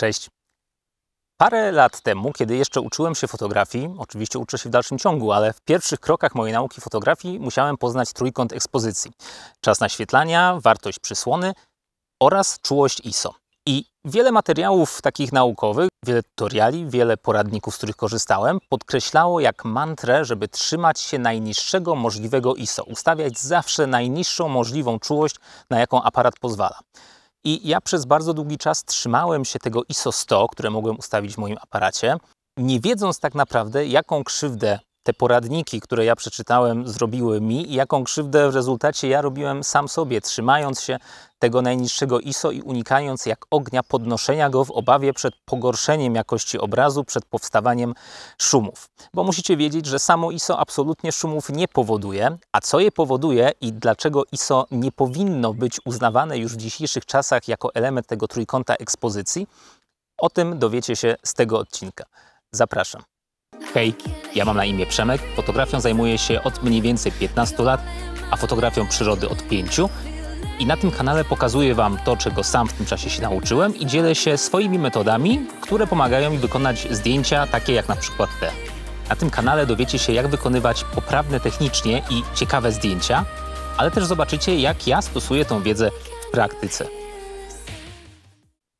Cześć. Parę lat temu, kiedy jeszcze uczyłem się fotografii, oczywiście uczę się w dalszym ciągu, ale w pierwszych krokach mojej nauki fotografii musiałem poznać trójkąt ekspozycji: czas naświetlania, wartość przysłony oraz czułość ISO. I wiele materiałów takich naukowych, wiele tutoriali, wiele poradników, z których korzystałem, podkreślało jak mantrę, żeby trzymać się najniższego możliwego ISO, ustawiać zawsze najniższą możliwą czułość, na jaką aparat pozwala. I ja przez bardzo długi czas trzymałem się tego ISO 100, które mogłem ustawić w moim aparacie, nie wiedząc tak naprawdę, jaką krzywdę te poradniki, które ja przeczytałem, zrobiły mi i jaką krzywdę w rezultacie ja robiłem sam sobie, trzymając się tego najniższego ISO i unikając jak ognia podnoszenia go w obawie przed pogorszeniem jakości obrazu, przed powstawaniem szumów. Bo musicie wiedzieć, że samo ISO absolutnie szumów nie powoduje, a co je powoduje i dlaczego ISO nie powinno być uznawane już w dzisiejszych czasach jako element tego trójkąta ekspozycji, o tym dowiecie się z tego odcinka. Zapraszam. Hej, ja mam na imię Przemek, fotografią zajmuję się od mniej więcej 15 lat, a fotografią przyrody od 5. I na tym kanale pokazuję Wam to, czego sam w tym czasie się nauczyłem i dzielę się swoimi metodami, które pomagają mi wykonać zdjęcia takie jak na przykład te. Na tym kanale dowiecie się, jak wykonywać poprawne technicznie i ciekawe zdjęcia, ale też zobaczycie, jak ja stosuję tą wiedzę w praktyce.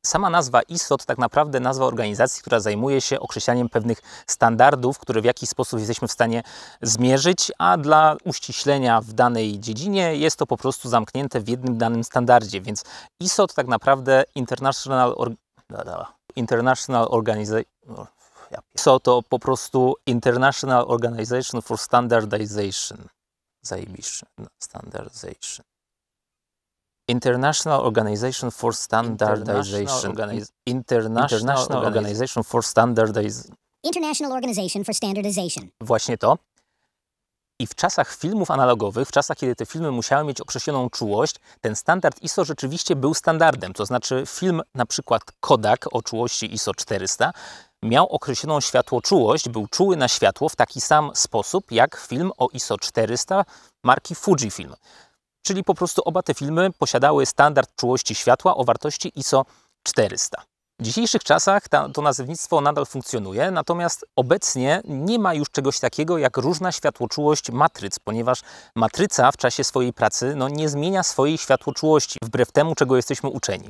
Sama nazwa ISOT tak naprawdę nazwa organizacji, która zajmuje się określaniem pewnych standardów, które w jakiś sposób jesteśmy w stanie zmierzyć, a dla uściślenia w danej dziedzinie jest to po prostu zamknięte w jednym danym standardzie, więc ISOT tak naprawdę International, Or International Organization ISO to po prostu International Organization for Standardization. Zajebiście. No, standardization. International Organization for Standardization. International, International Organization for Standardization. International Organization for Standardization. Właśnie to. I w czasach filmów analogowych, w czasach, kiedy te filmy musiały mieć określoną czułość, ten standard ISO rzeczywiście był standardem. To znaczy film na przykład Kodak o czułości ISO 400 miał określoną światłoczułość, był czuły na światło w taki sam sposób jak film o ISO 400 marki Fujifilm czyli po prostu oba te filmy posiadały standard czułości światła o wartości ISO 400. W dzisiejszych czasach ta, to nazewnictwo nadal funkcjonuje, natomiast obecnie nie ma już czegoś takiego jak różna światłoczułość matryc, ponieważ matryca w czasie swojej pracy no, nie zmienia swojej światłoczułości, wbrew temu, czego jesteśmy uczeni.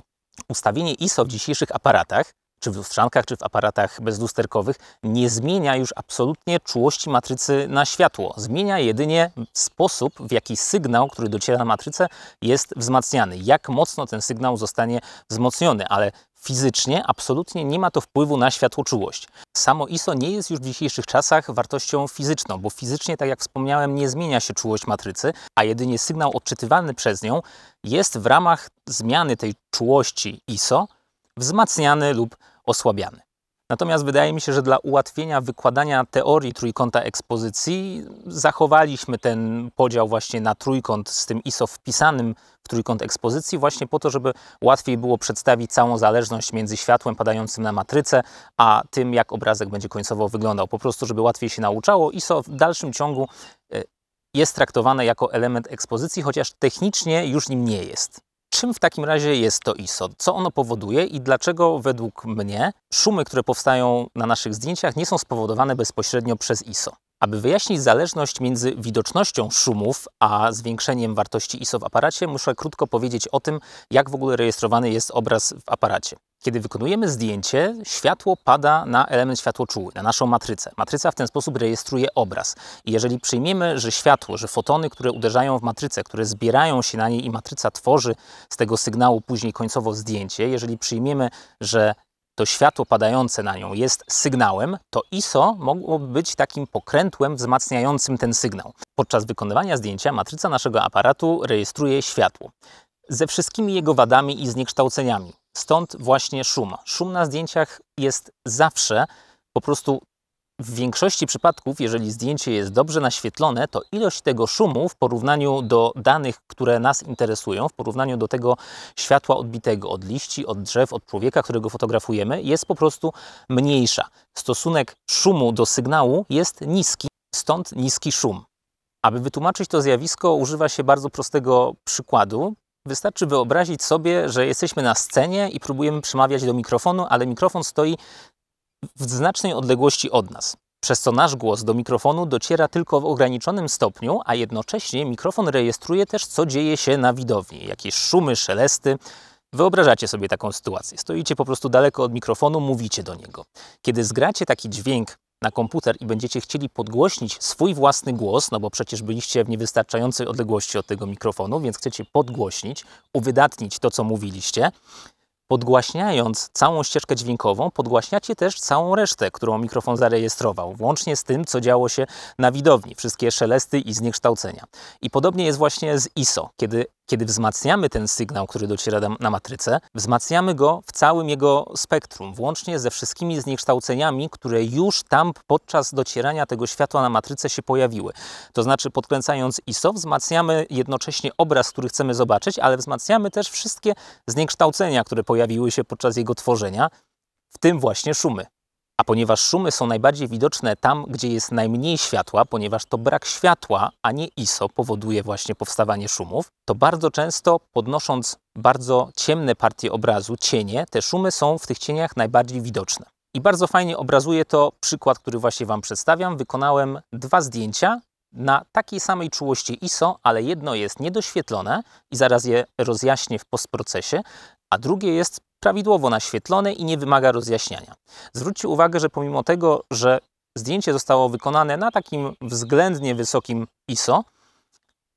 Ustawienie ISO w dzisiejszych aparatach czy w lustrzankach, czy w aparatach bezlusterkowych, nie zmienia już absolutnie czułości matrycy na światło. Zmienia jedynie sposób, w jaki sygnał, który dociera na matrycę, jest wzmacniany. Jak mocno ten sygnał zostanie wzmocniony, ale fizycznie absolutnie nie ma to wpływu na światłoczułość. Samo ISO nie jest już w dzisiejszych czasach wartością fizyczną, bo fizycznie, tak jak wspomniałem, nie zmienia się czułość matrycy, a jedynie sygnał odczytywany przez nią jest w ramach zmiany tej czułości ISO wzmacniany lub osłabiany. Natomiast wydaje mi się, że dla ułatwienia wykładania teorii trójkąta ekspozycji zachowaliśmy ten podział właśnie na trójkąt z tym ISO wpisanym w trójkąt ekspozycji właśnie po to, żeby łatwiej było przedstawić całą zależność między światłem padającym na matrycę, a tym jak obrazek będzie końcowo wyglądał. Po prostu, żeby łatwiej się nauczało. ISO w dalszym ciągu e, jest traktowane jako element ekspozycji, chociaż technicznie już nim nie jest. Czym w takim razie jest to ISO? Co ono powoduje i dlaczego według mnie szumy, które powstają na naszych zdjęciach nie są spowodowane bezpośrednio przez ISO? Aby wyjaśnić zależność między widocznością szumów a zwiększeniem wartości ISO w aparacie, muszę krótko powiedzieć o tym, jak w ogóle rejestrowany jest obraz w aparacie. Kiedy wykonujemy zdjęcie, światło pada na element światłoczuły, na naszą matrycę. Matryca w ten sposób rejestruje obraz. I jeżeli przyjmiemy, że światło, że fotony, które uderzają w matrycę, które zbierają się na niej i matryca tworzy z tego sygnału później końcowo zdjęcie, jeżeli przyjmiemy, że to światło padające na nią jest sygnałem, to ISO mogłoby być takim pokrętłem wzmacniającym ten sygnał. Podczas wykonywania zdjęcia matryca naszego aparatu rejestruje światło ze wszystkimi jego wadami i zniekształceniami. Stąd właśnie szum. Szum na zdjęciach jest zawsze po prostu w większości przypadków, jeżeli zdjęcie jest dobrze naświetlone, to ilość tego szumu w porównaniu do danych, które nas interesują, w porównaniu do tego światła odbitego od liści, od drzew, od człowieka, którego fotografujemy, jest po prostu mniejsza. Stosunek szumu do sygnału jest niski, stąd niski szum. Aby wytłumaczyć to zjawisko, używa się bardzo prostego przykładu. Wystarczy wyobrazić sobie, że jesteśmy na scenie i próbujemy przemawiać do mikrofonu, ale mikrofon stoi w znacznej odległości od nas, przez co nasz głos do mikrofonu dociera tylko w ograniczonym stopniu, a jednocześnie mikrofon rejestruje też, co dzieje się na widowni, jakieś szumy, szelesty. Wyobrażacie sobie taką sytuację. Stoicie po prostu daleko od mikrofonu, mówicie do niego. Kiedy zgracie taki dźwięk na komputer i będziecie chcieli podgłośnić swój własny głos, no bo przecież byliście w niewystarczającej odległości od tego mikrofonu, więc chcecie podgłośnić, uwydatnić to, co mówiliście, Podgłaśniając całą ścieżkę dźwiękową, podgłaśniacie też całą resztę, którą mikrofon zarejestrował, włącznie z tym, co działo się na widowni, wszystkie szelesty i zniekształcenia. I podobnie jest właśnie z ISO. Kiedy kiedy wzmacniamy ten sygnał, który dociera na matrycę, wzmacniamy go w całym jego spektrum, włącznie ze wszystkimi zniekształceniami, które już tam podczas docierania tego światła na matrycę się pojawiły. To znaczy, podkręcając ISO, wzmacniamy jednocześnie obraz, który chcemy zobaczyć, ale wzmacniamy też wszystkie zniekształcenia, które pojawiły się podczas jego tworzenia, w tym właśnie szumy. A ponieważ szumy są najbardziej widoczne tam, gdzie jest najmniej światła, ponieważ to brak światła, a nie ISO powoduje właśnie powstawanie szumów, to bardzo często podnosząc bardzo ciemne partie obrazu, cienie, te szumy są w tych cieniach najbardziej widoczne. I bardzo fajnie obrazuje to przykład, który właśnie Wam przedstawiam. Wykonałem dwa zdjęcia na takiej samej czułości ISO, ale jedno jest niedoświetlone i zaraz je rozjaśnię w postprocesie, a drugie jest prawidłowo naświetlone i nie wymaga rozjaśniania. Zwróćcie uwagę, że pomimo tego, że zdjęcie zostało wykonane na takim względnie wysokim ISO,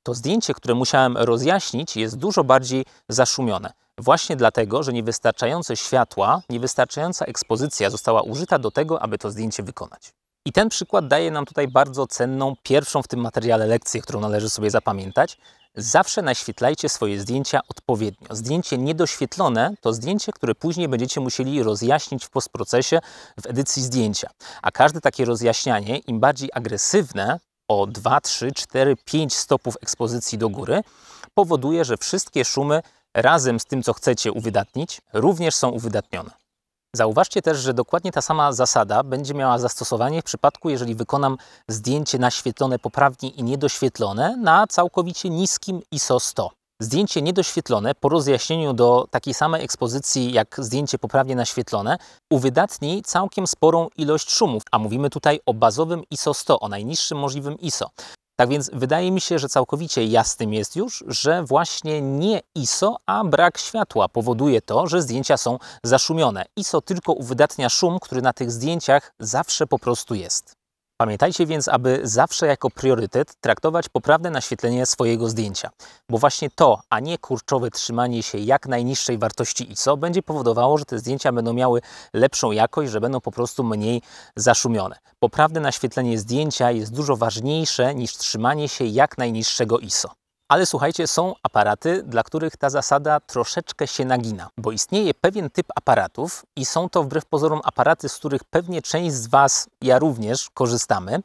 to zdjęcie, które musiałem rozjaśnić, jest dużo bardziej zaszumione. Właśnie dlatego, że niewystarczające światła, niewystarczająca ekspozycja została użyta do tego, aby to zdjęcie wykonać. I ten przykład daje nam tutaj bardzo cenną, pierwszą w tym materiale lekcję, którą należy sobie zapamiętać. Zawsze naświetlajcie swoje zdjęcia odpowiednio. Zdjęcie niedoświetlone to zdjęcie, które później będziecie musieli rozjaśnić w postprocesie w edycji zdjęcia. A każde takie rozjaśnianie, im bardziej agresywne, o 2, 3, 4, 5 stopów ekspozycji do góry, powoduje, że wszystkie szumy razem z tym, co chcecie uwydatnić, również są uwydatnione. Zauważcie też, że dokładnie ta sama zasada będzie miała zastosowanie w przypadku, jeżeli wykonam zdjęcie naświetlone poprawnie i niedoświetlone na całkowicie niskim ISO 100. Zdjęcie niedoświetlone po rozjaśnieniu do takiej samej ekspozycji jak zdjęcie poprawnie naświetlone uwydatni całkiem sporą ilość szumów, a mówimy tutaj o bazowym ISO 100, o najniższym możliwym ISO. Tak więc wydaje mi się, że całkowicie jasnym jest już, że właśnie nie ISO, a brak światła powoduje to, że zdjęcia są zaszumione. ISO tylko uwydatnia szum, który na tych zdjęciach zawsze po prostu jest. Pamiętajcie więc, aby zawsze jako priorytet traktować poprawne naświetlenie swojego zdjęcia, bo właśnie to, a nie kurczowe trzymanie się jak najniższej wartości ISO będzie powodowało, że te zdjęcia będą miały lepszą jakość, że będą po prostu mniej zaszumione. Poprawne naświetlenie zdjęcia jest dużo ważniejsze niż trzymanie się jak najniższego ISO. Ale słuchajcie, są aparaty, dla których ta zasada troszeczkę się nagina, bo istnieje pewien typ aparatów i są to wbrew pozorom aparaty, z których pewnie część z Was, ja również, korzystamy,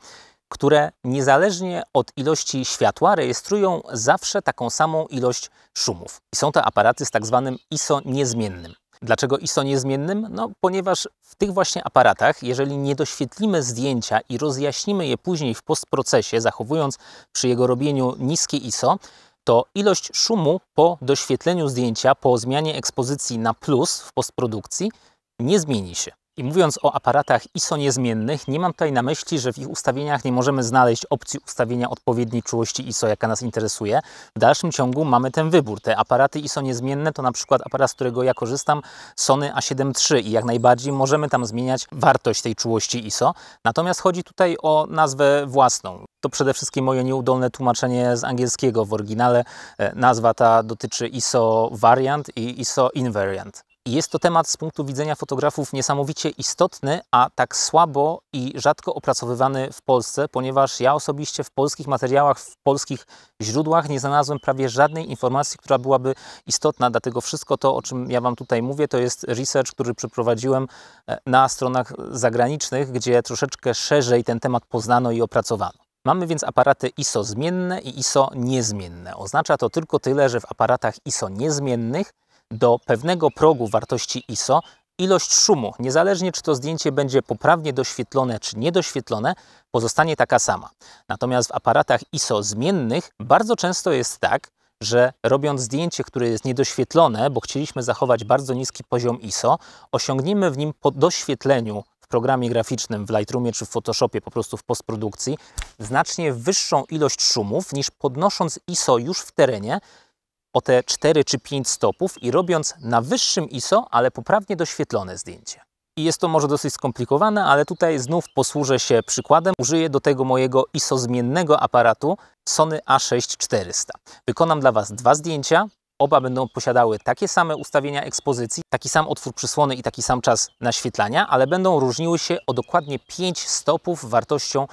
które niezależnie od ilości światła rejestrują zawsze taką samą ilość szumów. I są to aparaty z tak zwanym ISO niezmiennym. Dlaczego ISO niezmiennym? No, ponieważ w tych właśnie aparatach, jeżeli nie doświetlimy zdjęcia i rozjaśnimy je później w postprocesie, zachowując przy jego robieniu niskie ISO, to ilość szumu po doświetleniu zdjęcia, po zmianie ekspozycji na plus w postprodukcji nie zmieni się. I mówiąc o aparatach ISO niezmiennych, nie mam tutaj na myśli, że w ich ustawieniach nie możemy znaleźć opcji ustawienia odpowiedniej czułości ISO, jaka nas interesuje. W dalszym ciągu mamy ten wybór. Te aparaty ISO niezmienne to na przykład aparat, z którego ja korzystam, Sony A7 III i jak najbardziej możemy tam zmieniać wartość tej czułości ISO. Natomiast chodzi tutaj o nazwę własną. To przede wszystkim moje nieudolne tłumaczenie z angielskiego. W oryginale e, nazwa ta dotyczy ISO Variant i ISO Invariant. Jest to temat z punktu widzenia fotografów niesamowicie istotny, a tak słabo i rzadko opracowywany w Polsce, ponieważ ja osobiście w polskich materiałach, w polskich źródłach nie znalazłem prawie żadnej informacji, która byłaby istotna. Dlatego wszystko to, o czym ja Wam tutaj mówię, to jest research, który przeprowadziłem e, na stronach zagranicznych, gdzie troszeczkę szerzej ten temat poznano i opracowano. Mamy więc aparaty ISO zmienne i ISO niezmienne. Oznacza to tylko tyle, że w aparatach ISO niezmiennych do pewnego progu wartości ISO ilość szumu, niezależnie czy to zdjęcie będzie poprawnie doświetlone czy niedoświetlone, pozostanie taka sama. Natomiast w aparatach ISO zmiennych bardzo często jest tak, że robiąc zdjęcie, które jest niedoświetlone, bo chcieliśmy zachować bardzo niski poziom ISO, osiągniemy w nim po doświetleniu w programie graficznym, w Lightroomie czy w Photoshopie, po prostu w postprodukcji, znacznie wyższą ilość szumów niż podnosząc ISO już w terenie, o te 4 czy 5 stopów i robiąc na wyższym ISO, ale poprawnie doświetlone zdjęcie. I jest to może dosyć skomplikowane, ale tutaj znów posłużę się przykładem. Użyję do tego mojego ISO zmiennego aparatu Sony A6400. Wykonam dla Was dwa zdjęcia. Oba będą posiadały takie same ustawienia ekspozycji, taki sam otwór przysłony i taki sam czas naświetlania, ale będą różniły się o dokładnie 5 stopów wartością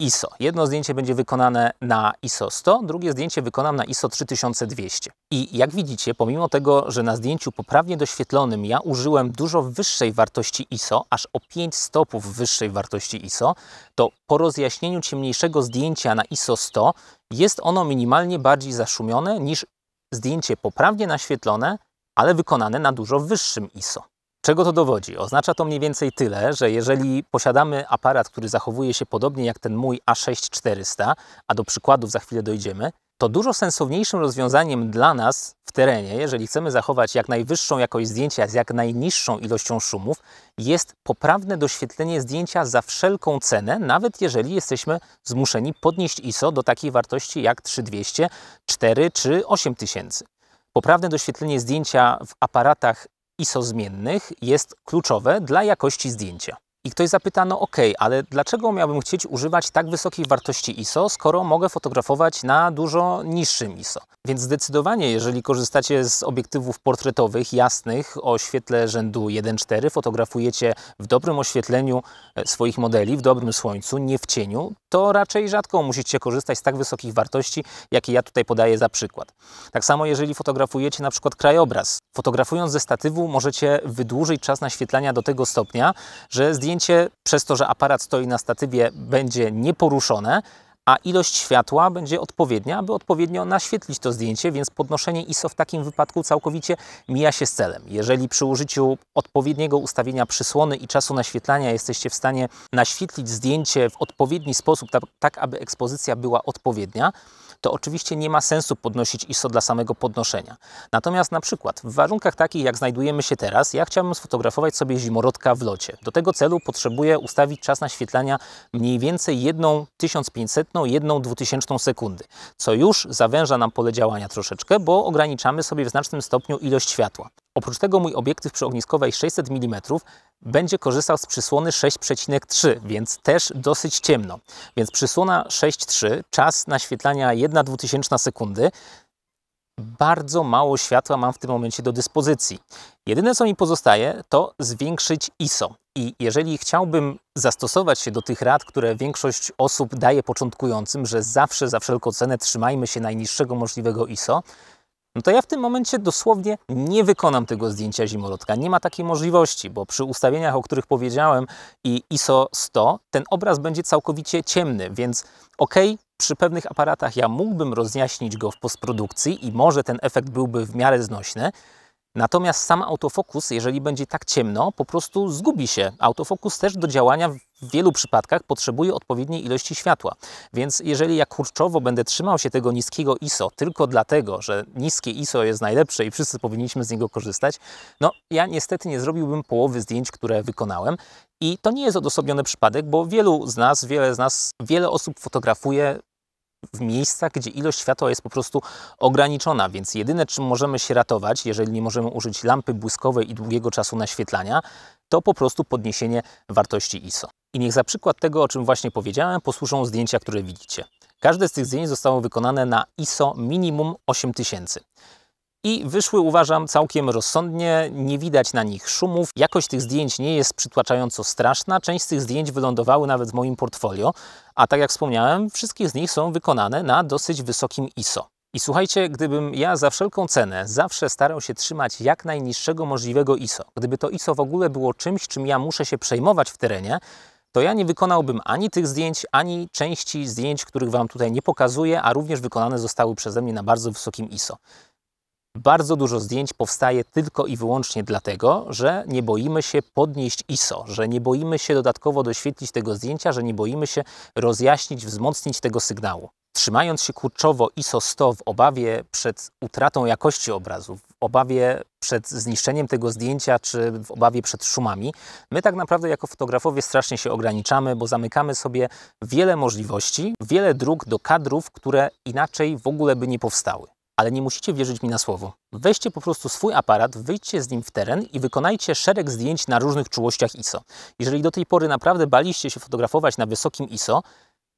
ISO. Jedno zdjęcie będzie wykonane na ISO 100, drugie zdjęcie wykonam na ISO 3200. I jak widzicie, pomimo tego, że na zdjęciu poprawnie doświetlonym ja użyłem dużo wyższej wartości ISO, aż o 5 stopów wyższej wartości ISO, to po rozjaśnieniu ciemniejszego zdjęcia na ISO 100 jest ono minimalnie bardziej zaszumione niż zdjęcie poprawnie naświetlone, ale wykonane na dużo wyższym ISO. Czego to dowodzi? Oznacza to mniej więcej tyle, że jeżeli posiadamy aparat, który zachowuje się podobnie jak ten mój A6400, a do przykładów za chwilę dojdziemy, to dużo sensowniejszym rozwiązaniem dla nas w terenie, jeżeli chcemy zachować jak najwyższą jakość zdjęcia z jak najniższą ilością szumów, jest poprawne doświetlenie zdjęcia za wszelką cenę, nawet jeżeli jesteśmy zmuszeni podnieść ISO do takiej wartości jak 3200, 4 czy 8000. Poprawne doświetlenie zdjęcia w aparatach ISO zmiennych jest kluczowe dla jakości zdjęcia. I ktoś zapyta, no ok, ale dlaczego miałbym chcieć używać tak wysokiej wartości ISO, skoro mogę fotografować na dużo niższym ISO? Więc zdecydowanie, jeżeli korzystacie z obiektywów portretowych, jasnych, o świetle rzędu 1.4, fotografujecie w dobrym oświetleniu e, swoich modeli, w dobrym słońcu, nie w cieniu, to raczej rzadko musicie korzystać z tak wysokich wartości, jakie ja tutaj podaję za przykład. Tak samo, jeżeli fotografujecie na przykład krajobraz. Fotografując ze statywu możecie wydłużyć czas naświetlania do tego stopnia, że zdjęcie zdjęcie przez to, że aparat stoi na statywie będzie nieporuszone, a ilość światła będzie odpowiednia, aby odpowiednio naświetlić to zdjęcie, więc podnoszenie ISO w takim wypadku całkowicie mija się z celem. Jeżeli przy użyciu odpowiedniego ustawienia przysłony i czasu naświetlania jesteście w stanie naświetlić zdjęcie w odpowiedni sposób, tak, tak aby ekspozycja była odpowiednia, to oczywiście nie ma sensu podnosić ISO dla samego podnoszenia. Natomiast na przykład w warunkach takich, jak znajdujemy się teraz, ja chciałbym sfotografować sobie zimorodka w locie. Do tego celu potrzebuję ustawić czas naświetlania mniej więcej jedną 1500, jedną 2000 sekundy, co już zawęża nam pole działania troszeczkę, bo ograniczamy sobie w znacznym stopniu ilość światła. Oprócz tego mój obiektyw przy ogniskowej 600 mm będzie korzystał z przysłony 6,3, więc też dosyć ciemno. Więc przysłona 6,3, czas naświetlania 1/2000 sekundy. Bardzo mało światła mam w tym momencie do dyspozycji. Jedyne co mi pozostaje to zwiększyć ISO. I jeżeli chciałbym zastosować się do tych rad, które większość osób daje początkującym, że zawsze za wszelką cenę trzymajmy się najniższego możliwego ISO, no to ja w tym momencie dosłownie nie wykonam tego zdjęcia zimolotka. Nie ma takiej możliwości, bo przy ustawieniach, o których powiedziałem i ISO 100, ten obraz będzie całkowicie ciemny, więc ok, przy pewnych aparatach ja mógłbym rozjaśnić go w postprodukcji i może ten efekt byłby w miarę znośny, Natomiast sam autofokus, jeżeli będzie tak ciemno, po prostu zgubi się. Autofokus też do działania w wielu przypadkach potrzebuje odpowiedniej ilości światła. Więc jeżeli ja kurczowo będę trzymał się tego niskiego ISO tylko dlatego, że niskie ISO jest najlepsze i wszyscy powinniśmy z niego korzystać, no ja niestety nie zrobiłbym połowy zdjęć, które wykonałem. I to nie jest odosobniony przypadek, bo wielu z nas, wiele z nas, wiele osób fotografuje w miejscach, gdzie ilość światła jest po prostu ograniczona, więc jedyne czym możemy się ratować, jeżeli nie możemy użyć lampy błyskowej i długiego czasu naświetlania, to po prostu podniesienie wartości ISO. I niech za przykład tego, o czym właśnie powiedziałem, posłużą zdjęcia, które widzicie. Każde z tych zdjęć zostało wykonane na ISO minimum 8000. I wyszły, uważam, całkiem rozsądnie, nie widać na nich szumów, jakość tych zdjęć nie jest przytłaczająco straszna, część z tych zdjęć wylądowały nawet w moim portfolio, a tak jak wspomniałem, wszystkie z nich są wykonane na dosyć wysokim ISO. I słuchajcie, gdybym ja za wszelką cenę zawsze starał się trzymać jak najniższego możliwego ISO, gdyby to ISO w ogóle było czymś, czym ja muszę się przejmować w terenie, to ja nie wykonałbym ani tych zdjęć, ani części zdjęć, których Wam tutaj nie pokazuję, a również wykonane zostały przeze mnie na bardzo wysokim ISO. Bardzo dużo zdjęć powstaje tylko i wyłącznie dlatego, że nie boimy się podnieść ISO, że nie boimy się dodatkowo doświetlić tego zdjęcia, że nie boimy się rozjaśnić, wzmocnić tego sygnału. Trzymając się kurczowo ISO 100 w obawie przed utratą jakości obrazu, obawie przed zniszczeniem tego zdjęcia, czy w obawie przed szumami. My tak naprawdę jako fotografowie strasznie się ograniczamy, bo zamykamy sobie wiele możliwości, wiele dróg do kadrów, które inaczej w ogóle by nie powstały. Ale nie musicie wierzyć mi na słowo. Weźcie po prostu swój aparat, wyjdźcie z nim w teren i wykonajcie szereg zdjęć na różnych czułościach ISO. Jeżeli do tej pory naprawdę baliście się fotografować na wysokim ISO,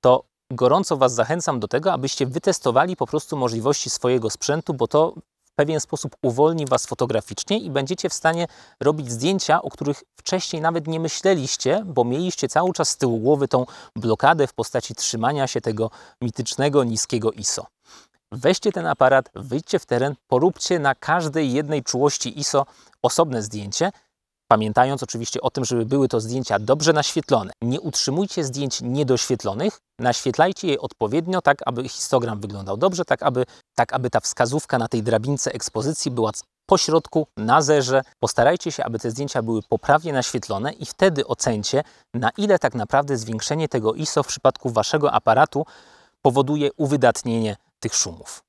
to gorąco Was zachęcam do tego, abyście wytestowali po prostu możliwości swojego sprzętu, bo to w pewien sposób uwolni Was fotograficznie i będziecie w stanie robić zdjęcia, o których wcześniej nawet nie myśleliście, bo mieliście cały czas z tyłu głowy tą blokadę w postaci trzymania się tego mitycznego niskiego ISO. Weźcie ten aparat, wyjdźcie w teren, poróbcie na każdej jednej czułości ISO osobne zdjęcie Pamiętając oczywiście o tym, żeby były to zdjęcia dobrze naświetlone. Nie utrzymujcie zdjęć niedoświetlonych, naświetlajcie je odpowiednio, tak aby histogram wyglądał dobrze, tak aby, tak aby ta wskazówka na tej drabince ekspozycji była po środku, na zerze. Postarajcie się, aby te zdjęcia były poprawnie naświetlone i wtedy ocencie, na ile tak naprawdę zwiększenie tego ISO w przypadku Waszego aparatu powoduje uwydatnienie tych szumów.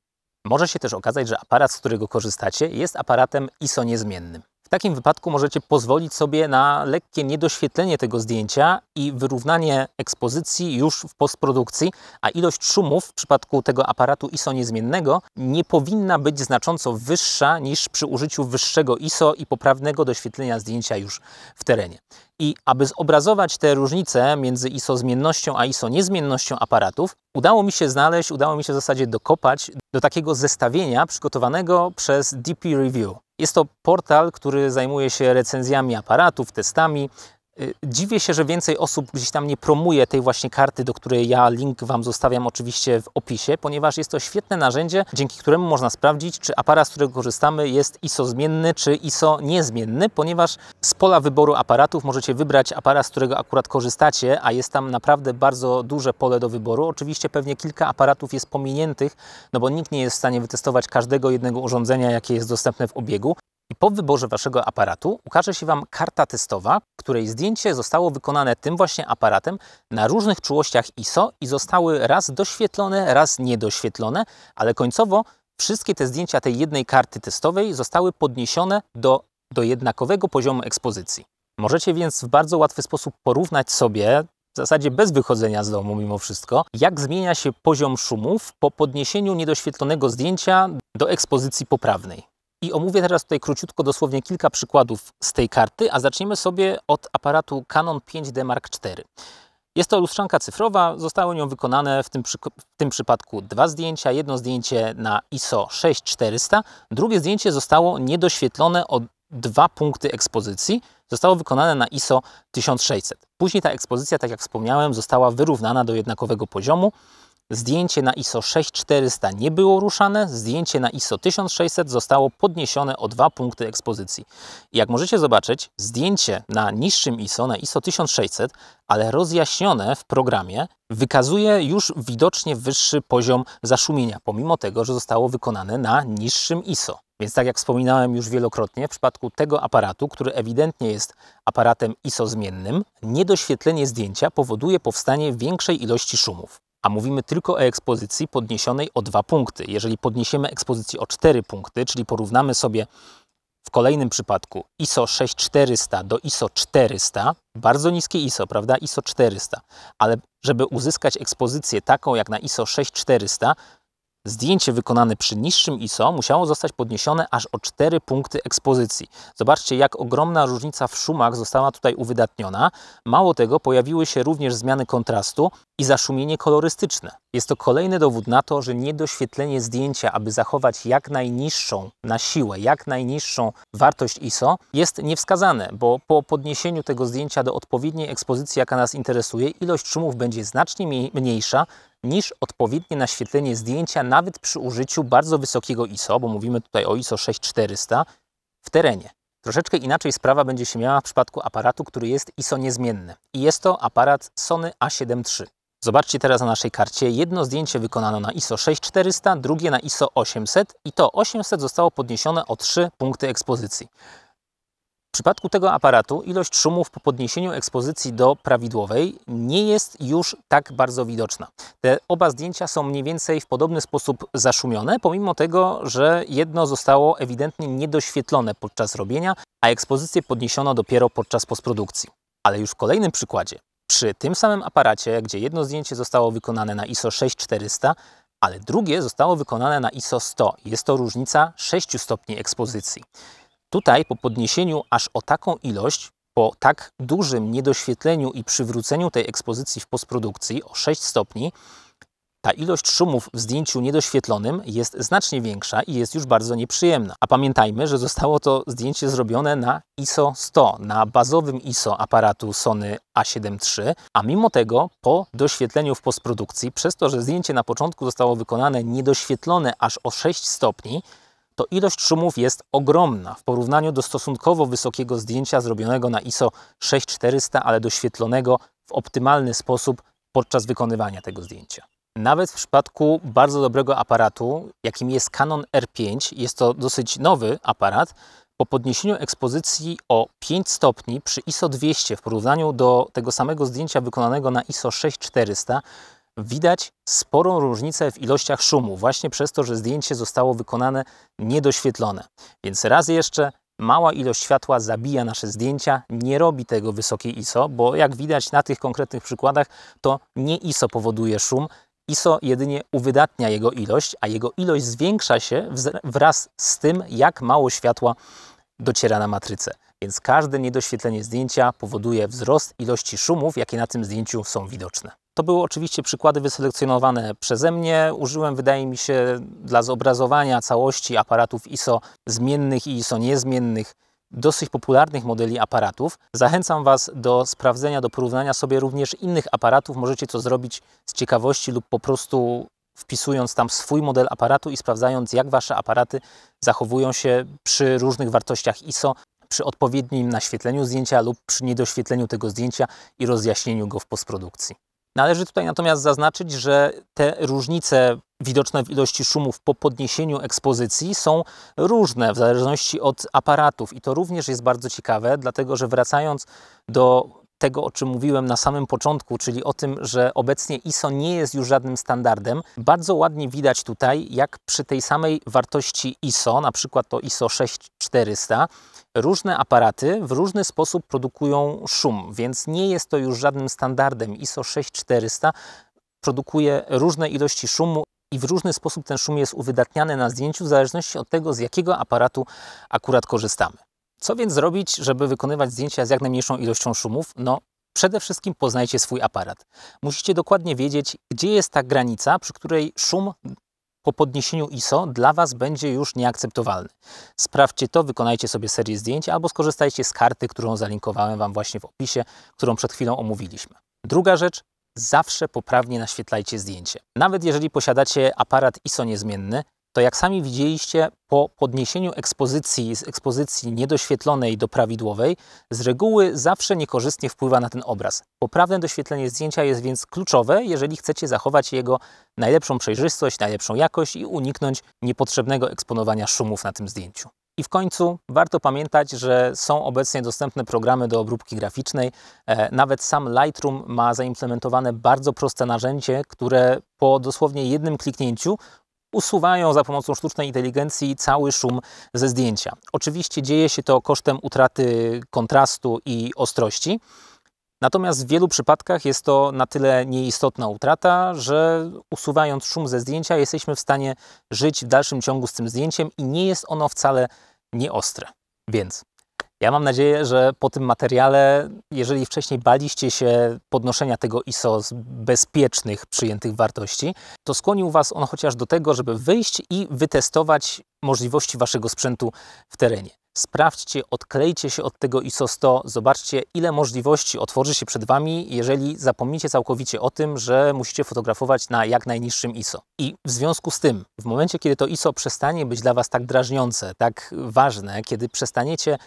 Może się też okazać, że aparat, z którego korzystacie, jest aparatem ISO niezmiennym takim wypadku możecie pozwolić sobie na lekkie niedoświetlenie tego zdjęcia i wyrównanie ekspozycji już w postprodukcji, a ilość szumów w przypadku tego aparatu ISO niezmiennego nie powinna być znacząco wyższa niż przy użyciu wyższego ISO i poprawnego doświetlenia zdjęcia już w terenie. I aby zobrazować te różnice między ISO zmiennością a ISO niezmiennością aparatów, udało mi się znaleźć, udało mi się w zasadzie dokopać do takiego zestawienia przygotowanego przez DP Review. Jest to portal, który zajmuje się recenzjami aparatów, testami, Y, dziwię się, że więcej osób gdzieś tam nie promuje tej właśnie karty, do której ja link Wam zostawiam oczywiście w opisie, ponieważ jest to świetne narzędzie, dzięki któremu można sprawdzić, czy aparat, z którego korzystamy jest ISO zmienny, czy ISO niezmienny, ponieważ z pola wyboru aparatów możecie wybrać aparat, z którego akurat korzystacie, a jest tam naprawdę bardzo duże pole do wyboru. Oczywiście pewnie kilka aparatów jest pominiętych, no bo nikt nie jest w stanie wytestować każdego jednego urządzenia, jakie jest dostępne w obiegu. Po wyborze waszego aparatu ukaże się wam karta testowa, której zdjęcie zostało wykonane tym właśnie aparatem na różnych czułościach ISO i zostały raz doświetlone, raz niedoświetlone, ale końcowo wszystkie te zdjęcia tej jednej karty testowej zostały podniesione do, do jednakowego poziomu ekspozycji. Możecie więc w bardzo łatwy sposób porównać sobie w zasadzie bez wychodzenia z domu mimo wszystko, jak zmienia się poziom szumów po podniesieniu niedoświetlonego zdjęcia do ekspozycji poprawnej. I omówię teraz tutaj króciutko dosłownie kilka przykładów z tej karty, a zaczniemy sobie od aparatu Canon 5D Mark IV. Jest to lustrzanka cyfrowa, zostały nią wykonane w tym, w tym przypadku dwa zdjęcia. Jedno zdjęcie na ISO 6400, drugie zdjęcie zostało niedoświetlone o dwa punkty ekspozycji, zostało wykonane na ISO 1600. Później ta ekspozycja, tak jak wspomniałem, została wyrównana do jednakowego poziomu Zdjęcie na ISO 6400 nie było ruszane, zdjęcie na ISO 1600 zostało podniesione o dwa punkty ekspozycji. Jak możecie zobaczyć, zdjęcie na niższym ISO, na ISO 1600, ale rozjaśnione w programie, wykazuje już widocznie wyższy poziom zaszumienia, pomimo tego, że zostało wykonane na niższym ISO. Więc tak jak wspominałem już wielokrotnie, w przypadku tego aparatu, który ewidentnie jest aparatem ISO zmiennym, niedoświetlenie zdjęcia powoduje powstanie większej ilości szumów a mówimy tylko o ekspozycji podniesionej o dwa punkty. Jeżeli podniesiemy ekspozycję o cztery punkty, czyli porównamy sobie w kolejnym przypadku ISO 6400 do ISO 400, bardzo niskie ISO, prawda? ISO 400, ale żeby uzyskać ekspozycję taką jak na ISO 6400, zdjęcie wykonane przy niższym ISO musiało zostać podniesione aż o 4 punkty ekspozycji. Zobaczcie, jak ogromna różnica w szumach została tutaj uwydatniona. Mało tego, pojawiły się również zmiany kontrastu, i zaszumienie kolorystyczne. Jest to kolejny dowód na to, że niedoświetlenie zdjęcia, aby zachować jak najniższą na siłę, jak najniższą wartość ISO, jest niewskazane, bo po podniesieniu tego zdjęcia do odpowiedniej ekspozycji, jaka nas interesuje, ilość szumów będzie znacznie mniejsza niż odpowiednie naświetlenie zdjęcia nawet przy użyciu bardzo wysokiego ISO, bo mówimy tutaj o ISO 6400 w terenie. Troszeczkę inaczej sprawa będzie się miała w przypadku aparatu, który jest ISO niezmienny. I jest to aparat Sony A7 III. Zobaczcie teraz na naszej karcie. Jedno zdjęcie wykonano na ISO 6400, drugie na ISO 800 i to 800 zostało podniesione o 3 punkty ekspozycji. W przypadku tego aparatu ilość szumów po podniesieniu ekspozycji do prawidłowej nie jest już tak bardzo widoczna. Te oba zdjęcia są mniej więcej w podobny sposób zaszumione, pomimo tego, że jedno zostało ewidentnie niedoświetlone podczas robienia, a ekspozycję podniesiono dopiero podczas postprodukcji. Ale już w kolejnym przykładzie przy tym samym aparacie, gdzie jedno zdjęcie zostało wykonane na ISO 6400, ale drugie zostało wykonane na ISO 100. Jest to różnica 6 stopni ekspozycji. Tutaj po podniesieniu aż o taką ilość, po tak dużym niedoświetleniu i przywróceniu tej ekspozycji w postprodukcji o 6 stopni, ta ilość szumów w zdjęciu niedoświetlonym jest znacznie większa i jest już bardzo nieprzyjemna. A pamiętajmy, że zostało to zdjęcie zrobione na ISO 100, na bazowym ISO aparatu Sony A7 III, a mimo tego po doświetleniu w postprodukcji, przez to, że zdjęcie na początku zostało wykonane niedoświetlone aż o 6 stopni, to ilość szumów jest ogromna w porównaniu do stosunkowo wysokiego zdjęcia zrobionego na ISO 6400, ale doświetlonego w optymalny sposób podczas wykonywania tego zdjęcia. Nawet w przypadku bardzo dobrego aparatu, jakim jest Canon R5, jest to dosyć nowy aparat, po podniesieniu ekspozycji o 5 stopni przy ISO 200 w porównaniu do tego samego zdjęcia wykonanego na ISO 6400 widać sporą różnicę w ilościach szumu, właśnie przez to, że zdjęcie zostało wykonane niedoświetlone. Więc raz jeszcze mała ilość światła zabija nasze zdjęcia, nie robi tego wysokie ISO, bo jak widać na tych konkretnych przykładach, to nie ISO powoduje szum, ISO jedynie uwydatnia jego ilość, a jego ilość zwiększa się wraz z tym, jak mało światła dociera na matrycę. Więc każde niedoświetlenie zdjęcia powoduje wzrost ilości szumów, jakie na tym zdjęciu są widoczne. To były oczywiście przykłady wyselekcjonowane przeze mnie. Użyłem, wydaje mi się, dla zobrazowania całości aparatów ISO zmiennych i ISO niezmiennych dosyć popularnych modeli aparatów. Zachęcam Was do sprawdzenia, do porównania sobie również innych aparatów. Możecie to zrobić z ciekawości lub po prostu wpisując tam swój model aparatu i sprawdzając, jak Wasze aparaty zachowują się przy różnych wartościach ISO, przy odpowiednim naświetleniu zdjęcia lub przy niedoświetleniu tego zdjęcia i rozjaśnieniu go w postprodukcji. Należy tutaj natomiast zaznaczyć, że te różnice widoczne w ilości szumów po podniesieniu ekspozycji są różne w zależności od aparatów i to również jest bardzo ciekawe, dlatego że wracając do tego, o czym mówiłem na samym początku, czyli o tym, że obecnie ISO nie jest już żadnym standardem, bardzo ładnie widać tutaj, jak przy tej samej wartości ISO, na przykład to ISO 6400, różne aparaty w różny sposób produkują szum, więc nie jest to już żadnym standardem. ISO 6400 produkuje różne ilości szumu i w różny sposób ten szum jest uwydatniany na zdjęciu w zależności od tego, z jakiego aparatu akurat korzystamy. Co więc zrobić, żeby wykonywać zdjęcia z jak najmniejszą ilością szumów? No, przede wszystkim poznajcie swój aparat. Musicie dokładnie wiedzieć, gdzie jest ta granica, przy której szum po podniesieniu ISO dla Was będzie już nieakceptowalny. Sprawdźcie to, wykonajcie sobie serię zdjęć albo skorzystajcie z karty, którą zalinkowałem Wam właśnie w opisie, którą przed chwilą omówiliśmy. Druga rzecz, zawsze poprawnie naświetlajcie zdjęcie. Nawet jeżeli posiadacie aparat ISO niezmienny, to jak sami widzieliście, po podniesieniu ekspozycji z ekspozycji niedoświetlonej do prawidłowej, z reguły zawsze niekorzystnie wpływa na ten obraz. Poprawne doświetlenie zdjęcia jest więc kluczowe, jeżeli chcecie zachować jego najlepszą przejrzystość, najlepszą jakość i uniknąć niepotrzebnego eksponowania szumów na tym zdjęciu. I w końcu warto pamiętać, że są obecnie dostępne programy do obróbki graficznej. E, nawet sam Lightroom ma zaimplementowane bardzo proste narzędzie, które po dosłownie jednym kliknięciu usuwają za pomocą sztucznej inteligencji cały szum ze zdjęcia. Oczywiście dzieje się to kosztem utraty kontrastu i ostrości. Natomiast w wielu przypadkach jest to na tyle nieistotna utrata, że usuwając szum ze zdjęcia jesteśmy w stanie żyć w dalszym ciągu z tym zdjęciem i nie jest ono wcale nieostre. Więc ja mam nadzieję, że po tym materiale, jeżeli wcześniej baliście się podnoszenia tego ISO z bezpiecznych przyjętych wartości, to skłonił Was on chociaż do tego, żeby wyjść i wytestować możliwości Waszego sprzętu w terenie. Sprawdźcie, odklejcie się od tego ISO 100, zobaczcie ile możliwości otworzy się przed Wami, jeżeli zapomnicie całkowicie o tym, że musicie fotografować na jak najniższym ISO. I w związku z tym, w momencie kiedy to ISO przestanie być dla Was tak drażniące, tak ważne, kiedy przestaniecie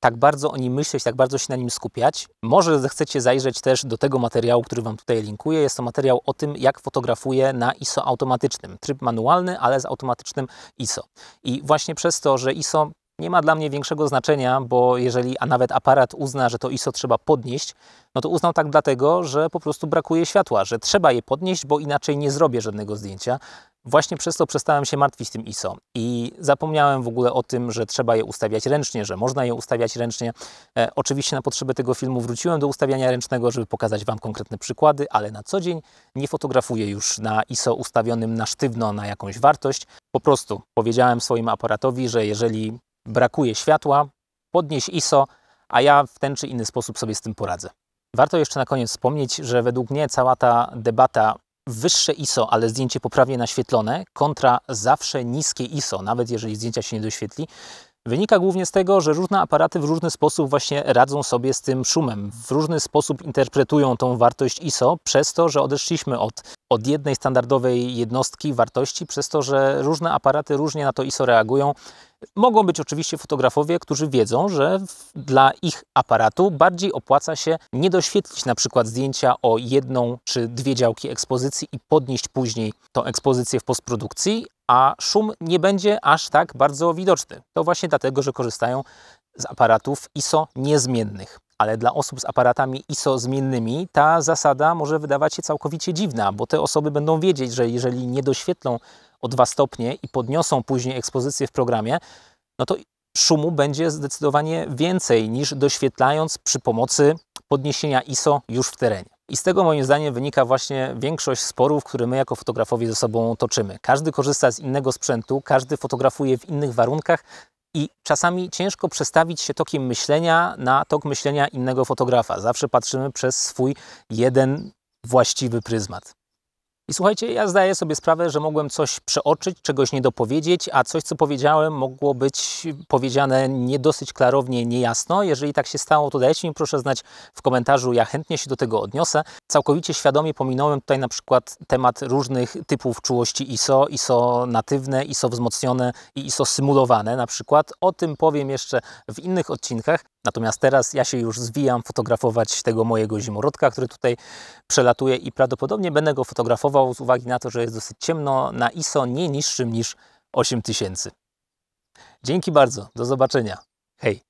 tak bardzo o nim myśleć, tak bardzo się na nim skupiać. Może zechcecie zajrzeć też do tego materiału, który Wam tutaj linkuję. Jest to materiał o tym, jak fotografuję na ISO automatycznym. Tryb manualny, ale z automatycznym ISO. I właśnie przez to, że ISO nie ma dla mnie większego znaczenia, bo jeżeli, a nawet aparat uzna, że to ISO trzeba podnieść, no to uznał tak dlatego, że po prostu brakuje światła, że trzeba je podnieść, bo inaczej nie zrobię żadnego zdjęcia. Właśnie przez to przestałem się martwić tym ISO i zapomniałem w ogóle o tym, że trzeba je ustawiać ręcznie, że można je ustawiać ręcznie. E, oczywiście na potrzeby tego filmu wróciłem do ustawiania ręcznego, żeby pokazać Wam konkretne przykłady, ale na co dzień nie fotografuję już na ISO ustawionym na sztywno na jakąś wartość. Po prostu powiedziałem swoim aparatowi, że jeżeli brakuje światła, podnieś ISO, a ja w ten czy inny sposób sobie z tym poradzę. Warto jeszcze na koniec wspomnieć, że według mnie cała ta debata wyższe ISO, ale zdjęcie poprawnie naświetlone, kontra zawsze niskie ISO, nawet jeżeli zdjęcia się nie doświetli, wynika głównie z tego, że różne aparaty w różny sposób właśnie radzą sobie z tym szumem, w różny sposób interpretują tą wartość ISO, przez to, że odeszliśmy od, od jednej standardowej jednostki wartości, przez to, że różne aparaty różnie na to ISO reagują. Mogą być oczywiście fotografowie, którzy wiedzą, że dla ich aparatu bardziej opłaca się nie doświetlić na przykład zdjęcia o jedną czy dwie działki ekspozycji i podnieść później tą ekspozycję w postprodukcji, a szum nie będzie aż tak bardzo widoczny. To właśnie dlatego, że korzystają z aparatów ISO niezmiennych. Ale dla osób z aparatami ISO zmiennymi ta zasada może wydawać się całkowicie dziwna, bo te osoby będą wiedzieć, że jeżeli nie doświetlą o dwa stopnie i podniosą później ekspozycję w programie, no to szumu będzie zdecydowanie więcej niż doświetlając przy pomocy podniesienia ISO już w terenie. I z tego moim zdaniem wynika właśnie większość sporów, które my jako fotografowie ze sobą toczymy. Każdy korzysta z innego sprzętu, każdy fotografuje w innych warunkach i czasami ciężko przestawić się tokiem myślenia na tok myślenia innego fotografa. Zawsze patrzymy przez swój jeden właściwy pryzmat. I słuchajcie, ja zdaję sobie sprawę, że mogłem coś przeoczyć, czegoś nie dopowiedzieć, a coś, co powiedziałem, mogło być powiedziane niedosyć klarownie, niejasno. Jeżeli tak się stało, to dajcie mi proszę znać w komentarzu, ja chętnie się do tego odniosę. Całkowicie świadomie pominąłem tutaj na przykład temat różnych typów czułości ISO, ISO natywne, ISO wzmocnione i ISO symulowane na przykład. O tym powiem jeszcze w innych odcinkach. Natomiast teraz ja się już zwijam fotografować tego mojego zimorodka, który tutaj przelatuje i prawdopodobnie będę go fotografował z uwagi na to, że jest dosyć ciemno na ISO nie niższym niż 8000. Dzięki bardzo, do zobaczenia. Hej!